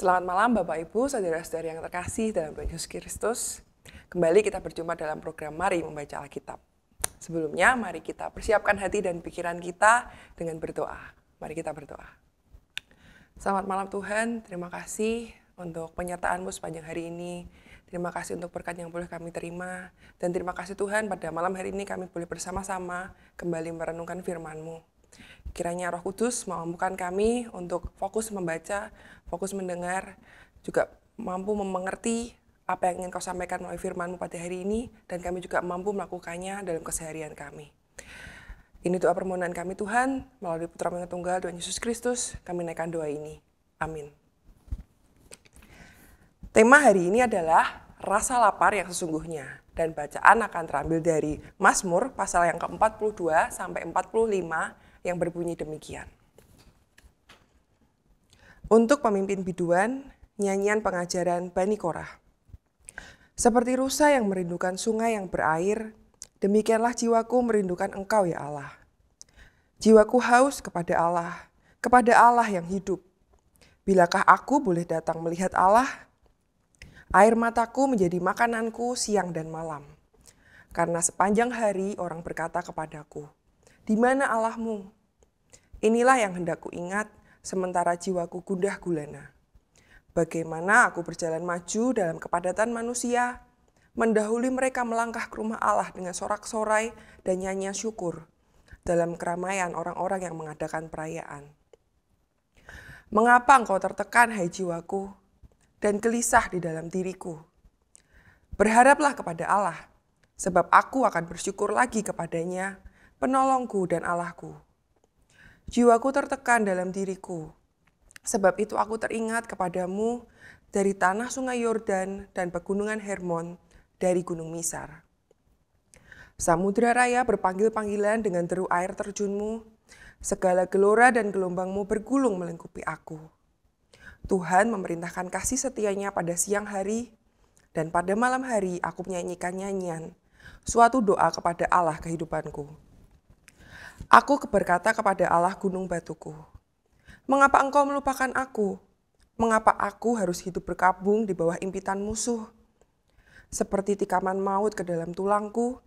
Selamat malam Bapak Ibu, saudara-saudari yang terkasih dalam Tuhan Yesus Kristus. Kembali kita berjumpa dalam program Mari Membaca Alkitab. Sebelumnya, mari kita persiapkan hati dan pikiran kita dengan berdoa. Mari kita berdoa. Selamat malam Tuhan, terima kasih untuk penyertaanmu sepanjang hari ini. Terima kasih untuk berkat yang boleh kami terima. Dan terima kasih Tuhan pada malam hari ini kami boleh bersama-sama kembali merenungkan firman-Mu. Kiranya Roh Kudus memampukan kami untuk fokus membaca, fokus mendengar, juga mampu memengerti apa yang ingin kau sampaikan melalui firmanmu pada hari ini, dan kami juga mampu melakukannya dalam keseharian kami. Ini doa permohonan kami Tuhan, melalui Putra yang Tunggal Tuhan Yesus Kristus, kami naikkan doa ini. Amin. Tema hari ini adalah rasa lapar yang sesungguhnya dan bacaan akan terambil dari Mazmur pasal yang ke-42 sampai 45 yang berbunyi demikian. Untuk pemimpin biduan, nyanyian pengajaran Bani Korah. Seperti rusa yang merindukan sungai yang berair, demikianlah jiwaku merindukan engkau ya Allah. Jiwaku haus kepada Allah, kepada Allah yang hidup. Bilakah aku boleh datang melihat Allah? Air mataku menjadi makananku siang dan malam. Karena sepanjang hari orang berkata kepadaku, di mana Allahmu? Inilah yang hendakku ingat sementara jiwaku gundah gulana. Bagaimana aku berjalan maju dalam kepadatan manusia, mendahului mereka melangkah ke rumah Allah dengan sorak-sorai dan nyanyian syukur dalam keramaian orang-orang yang mengadakan perayaan. Mengapa engkau tertekan, hai jiwaku, dan gelisah di dalam diriku? Berharaplah kepada Allah, sebab aku akan bersyukur lagi kepadanya penolongku dan Allahku. Jiwaku tertekan dalam diriku, sebab itu aku teringat kepadamu dari tanah sungai Yordan dan pegunungan Hermon dari gunung Misar. Samudra raya berpanggil-panggilan dengan deru air terjunmu, segala gelora dan gelombangmu bergulung melengkupi aku. Tuhan memerintahkan kasih setianya pada siang hari, dan pada malam hari aku menyanyikan nyanyian, suatu doa kepada Allah kehidupanku. Aku keberkata kepada Allah gunung batuku, Mengapa engkau melupakan aku? Mengapa aku harus hidup berkabung di bawah impitan musuh? Seperti tikaman maut ke dalam tulangku,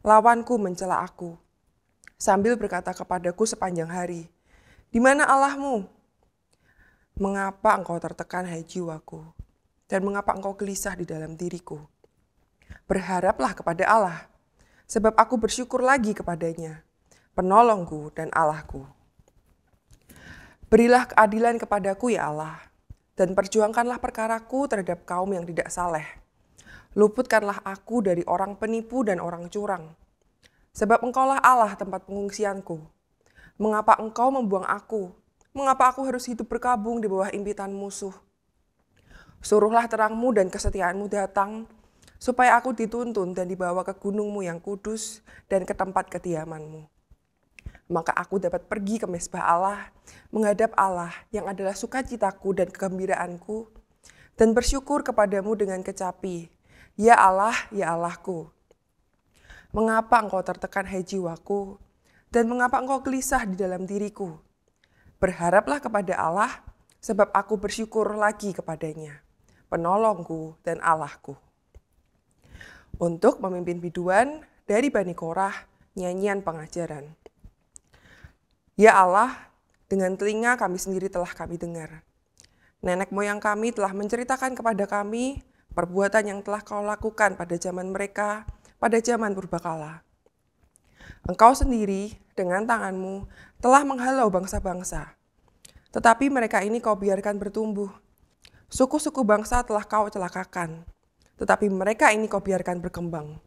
lawanku mencela aku. Sambil berkata kepadaku sepanjang hari, Di mana Allahmu? Mengapa engkau tertekan, hai jiwaku? Dan mengapa engkau gelisah di dalam diriku? Berharaplah kepada Allah, sebab aku bersyukur lagi kepadanya.' penolongku dan Allahku. Berilah keadilan kepadaku ya Allah, dan perjuangkanlah perkaraku terhadap kaum yang tidak saleh. Luputkanlah aku dari orang penipu dan orang curang. Sebab engkaulah Allah tempat pengungsianku. Mengapa engkau membuang aku? Mengapa aku harus hidup berkabung di bawah impitan musuh? Suruhlah terangmu dan kesetiaanmu datang, supaya aku dituntun dan dibawa ke gunungmu yang kudus dan ke tempat kediamanmu. Maka aku dapat pergi ke mesbah Allah, menghadap Allah yang adalah sukacitaku dan kegembiraanku, dan bersyukur kepadamu dengan kecapi. Ya Allah, ya Allahku, mengapa engkau tertekan hai jiwaku, dan mengapa engkau gelisah di dalam diriku? Berharaplah kepada Allah, sebab aku bersyukur lagi kepadanya, penolongku dan Allahku. Untuk memimpin biduan dari Bani Korah, nyanyian pengajaran. Ya Allah, dengan telinga kami sendiri telah kami dengar. Nenek moyang kami telah menceritakan kepada kami perbuatan yang telah kau lakukan pada zaman mereka, pada zaman purbakala. Engkau sendiri dengan tanganmu telah menghalau bangsa-bangsa. Tetapi mereka ini kau biarkan bertumbuh. Suku-suku bangsa telah kau celakakan. Tetapi mereka ini kau biarkan berkembang.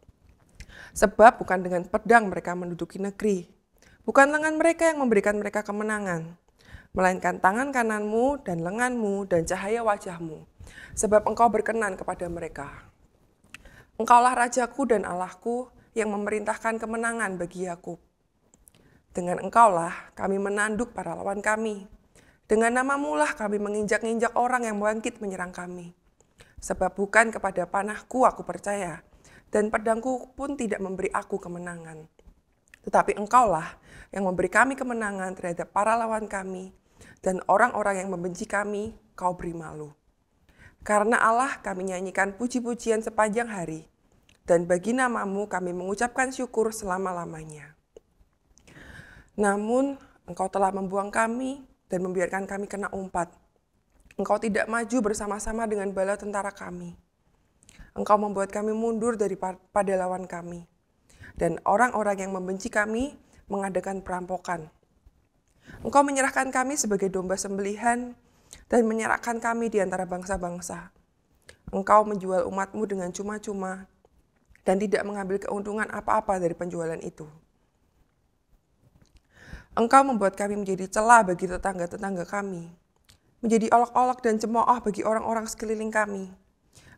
Sebab bukan dengan pedang mereka menduduki negeri, Bukan lengan mereka yang memberikan mereka kemenangan, melainkan tangan kananmu dan lenganmu dan cahaya wajahmu, sebab engkau berkenan kepada mereka. Engkaulah Rajaku dan Allahku yang memerintahkan kemenangan bagi aku. Dengan engkaulah kami menanduk para lawan kami. Dengan namamu lah kami menginjak-injak orang yang bangkit menyerang kami. Sebab bukan kepada panahku aku percaya, dan pedangku pun tidak memberi aku kemenangan.' Tetapi engkaulah yang memberi kami kemenangan terhadap para lawan kami, dan orang-orang yang membenci kami, kau beri malu. Karena Allah kami nyanyikan puji-pujian sepanjang hari, dan bagi namamu kami mengucapkan syukur selama-lamanya. Namun engkau telah membuang kami dan membiarkan kami kena umpat. Engkau tidak maju bersama-sama dengan bala tentara kami. Engkau membuat kami mundur daripada lawan kami dan orang-orang yang membenci kami mengadakan perampokan. Engkau menyerahkan kami sebagai domba sembelihan dan menyerahkan kami di antara bangsa-bangsa. Engkau menjual umatmu dengan cuma-cuma dan tidak mengambil keuntungan apa-apa dari penjualan itu. Engkau membuat kami menjadi celah bagi tetangga-tetangga kami, menjadi olok-olok dan cemooh bagi orang-orang sekeliling kami.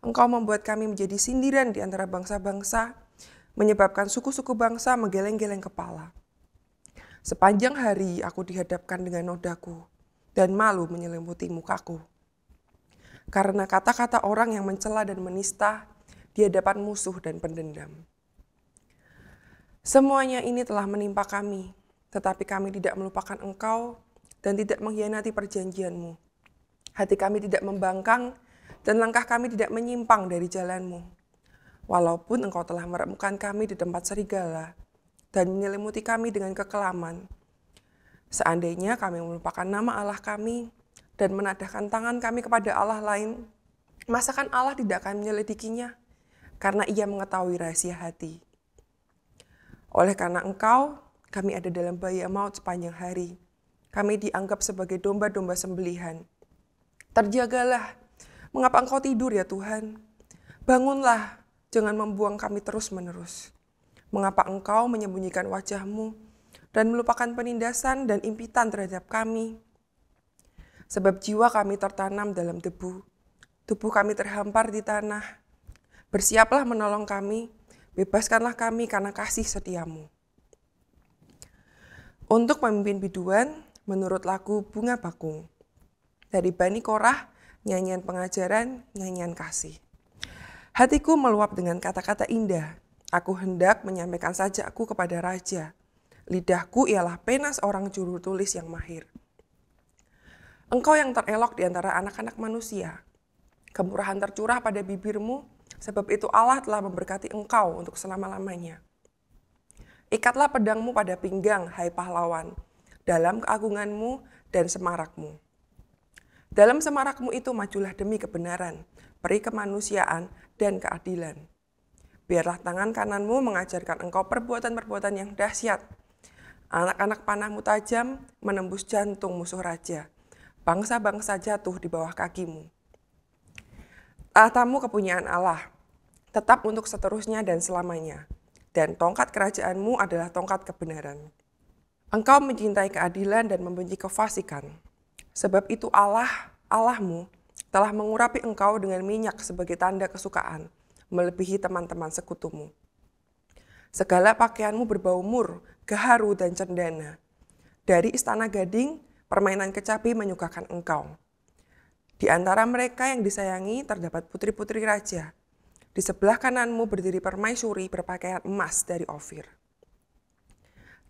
Engkau membuat kami menjadi sindiran di antara bangsa-bangsa, menyebabkan suku-suku bangsa menggeleng-geleng kepala. Sepanjang hari aku dihadapkan dengan nodaku, dan malu menyelimuti mukaku. Karena kata-kata orang yang mencela dan menista di hadapan musuh dan pendendam. Semuanya ini telah menimpa kami, tetapi kami tidak melupakan engkau dan tidak mengkhianati perjanjianmu. Hati kami tidak membangkang dan langkah kami tidak menyimpang dari jalanmu walaupun engkau telah meremukkan kami di tempat serigala dan menyelimuti kami dengan kekelaman. Seandainya kami melupakan nama Allah kami dan menadahkan tangan kami kepada Allah lain, masakan Allah tidak akan menyelidikinya, karena ia mengetahui rahasia hati. Oleh karena engkau, kami ada dalam bayi maut sepanjang hari. Kami dianggap sebagai domba-domba sembelihan. Terjagalah, mengapa engkau tidur ya Tuhan? Bangunlah, jangan membuang kami terus-menerus. Mengapa engkau menyembunyikan wajahmu dan melupakan penindasan dan impitan terhadap kami? Sebab jiwa kami tertanam dalam debu, tubuh kami terhampar di tanah. Bersiaplah menolong kami, bebaskanlah kami karena kasih setiamu. Untuk pemimpin biduan, menurut lagu Bunga Bakung. Dari Bani Korah, nyanyian pengajaran, nyanyian kasih. Hatiku meluap dengan kata-kata indah. Aku hendak menyampaikan saja aku kepada raja. Lidahku ialah penas orang juru tulis yang mahir. Engkau yang terelok di antara anak-anak manusia. Kemurahan tercurah pada bibirmu, sebab itu Allah telah memberkati engkau untuk selama-lamanya. Ikatlah pedangmu pada pinggang, hai pahlawan, dalam keagunganmu dan semarakmu. Dalam semarakmu itu majulah demi kebenaran, peri kemanusiaan, dan keadilan. Biarlah tangan kananmu mengajarkan engkau perbuatan-perbuatan yang dahsyat. Anak-anak panahmu tajam menembus jantung musuh raja. Bangsa-bangsa jatuh di bawah kakimu. Tahtamu kepunyaan Allah, tetap untuk seterusnya dan selamanya. Dan tongkat kerajaanmu adalah tongkat kebenaran. Engkau mencintai keadilan dan membenci kefasikan. Sebab itu Allah, Allahmu, telah mengurapi engkau dengan minyak sebagai tanda kesukaan, melebihi teman-teman sekutumu. Segala pakaianmu berbau mur, gaharu, dan cendana. Dari istana gading, permainan kecapi menyukakan engkau. Di antara mereka yang disayangi terdapat putri-putri raja. Di sebelah kananmu berdiri permaisuri berpakaian emas dari Ofir.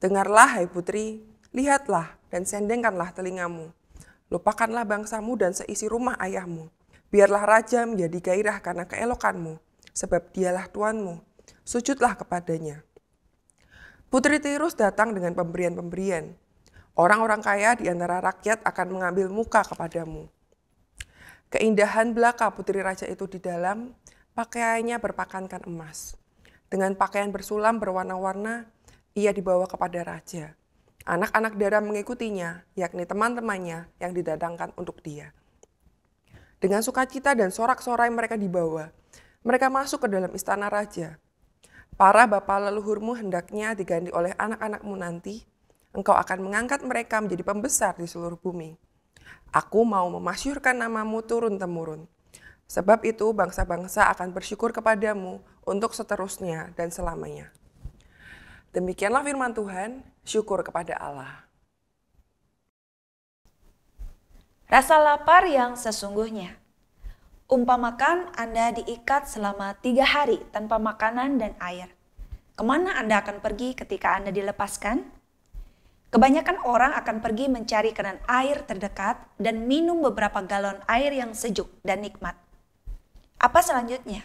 Dengarlah, hai putri, lihatlah dan sendengkanlah telingamu Lupakanlah bangsamu dan seisi rumah ayahmu. Biarlah raja menjadi gairah karena keelokanmu, sebab dialah tuanmu. Sujudlah kepadanya. Putri Tirus datang dengan pemberian-pemberian. Orang-orang kaya di antara rakyat akan mengambil muka kepadamu. Keindahan belaka putri raja itu di dalam, pakaiannya berpakankan emas. Dengan pakaian bersulam berwarna-warna, ia dibawa kepada raja. Anak-anak darah mengikutinya, yakni teman-temannya yang didatangkan untuk dia. Dengan sukacita dan sorak-sorai mereka dibawa, mereka masuk ke dalam istana raja. Para bapak leluhurmu hendaknya diganti oleh anak-anakmu nanti, engkau akan mengangkat mereka menjadi pembesar di seluruh bumi. Aku mau memasyurkan namamu turun-temurun. Sebab itu bangsa-bangsa akan bersyukur kepadamu untuk seterusnya dan selamanya. Demikianlah firman Tuhan, syukur kepada Allah. Rasa lapar yang sesungguhnya. Umpamakan Anda diikat selama tiga hari tanpa makanan dan air. Kemana Anda akan pergi ketika Anda dilepaskan? Kebanyakan orang akan pergi mencari keran air terdekat dan minum beberapa galon air yang sejuk dan nikmat. Apa selanjutnya?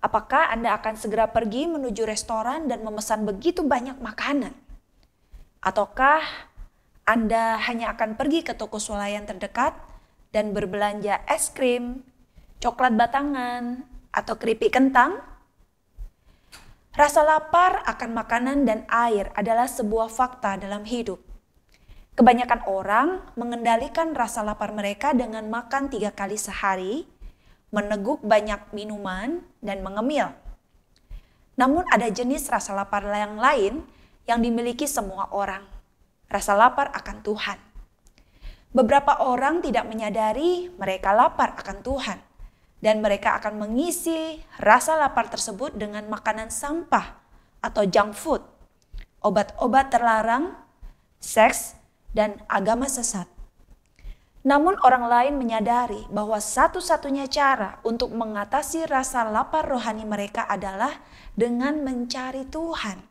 Apakah Anda akan segera pergi menuju restoran dan memesan begitu banyak makanan? Ataukah Anda hanya akan pergi ke toko swalayan terdekat dan berbelanja es krim, coklat batangan, atau keripik kentang? Rasa lapar akan makanan dan air adalah sebuah fakta dalam hidup. Kebanyakan orang mengendalikan rasa lapar mereka dengan makan tiga kali sehari, meneguk banyak minuman, dan mengemil. Namun ada jenis rasa lapar yang lain yang dimiliki semua orang. Rasa lapar akan Tuhan. Beberapa orang tidak menyadari mereka lapar akan Tuhan. Dan mereka akan mengisi rasa lapar tersebut dengan makanan sampah atau junk food, obat-obat terlarang, seks, dan agama sesat. Namun orang lain menyadari bahwa satu-satunya cara untuk mengatasi rasa lapar rohani mereka adalah dengan mencari Tuhan.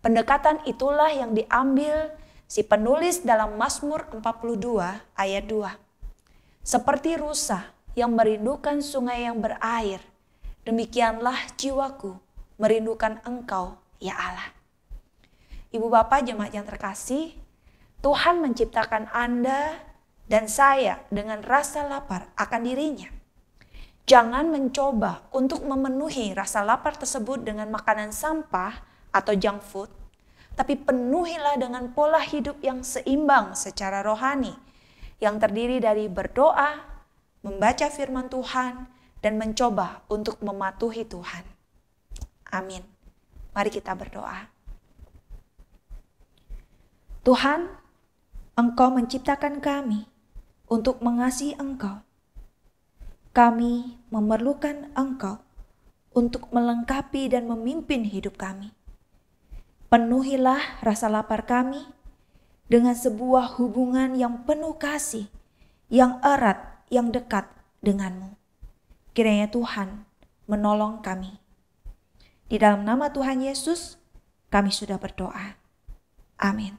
Pendekatan itulah yang diambil si penulis dalam Mazmur 42 ayat 2. Seperti rusa yang merindukan sungai yang berair, demikianlah jiwaku merindukan engkau ya Allah. Ibu bapak jemaat yang terkasih, Tuhan menciptakan Anda dan saya dengan rasa lapar akan dirinya. Jangan mencoba untuk memenuhi rasa lapar tersebut dengan makanan sampah atau junk food, tapi penuhilah dengan pola hidup yang seimbang secara rohani, yang terdiri dari berdoa, membaca firman Tuhan, dan mencoba untuk mematuhi Tuhan. Amin. Mari kita berdoa. Tuhan, Engkau menciptakan kami untuk mengasihi Engkau. Kami memerlukan Engkau untuk melengkapi dan memimpin hidup kami. Penuhilah rasa lapar kami dengan sebuah hubungan yang penuh kasih, yang erat, yang dekat denganmu. Kiranya Tuhan menolong kami. Di dalam nama Tuhan Yesus, kami sudah berdoa. Amin.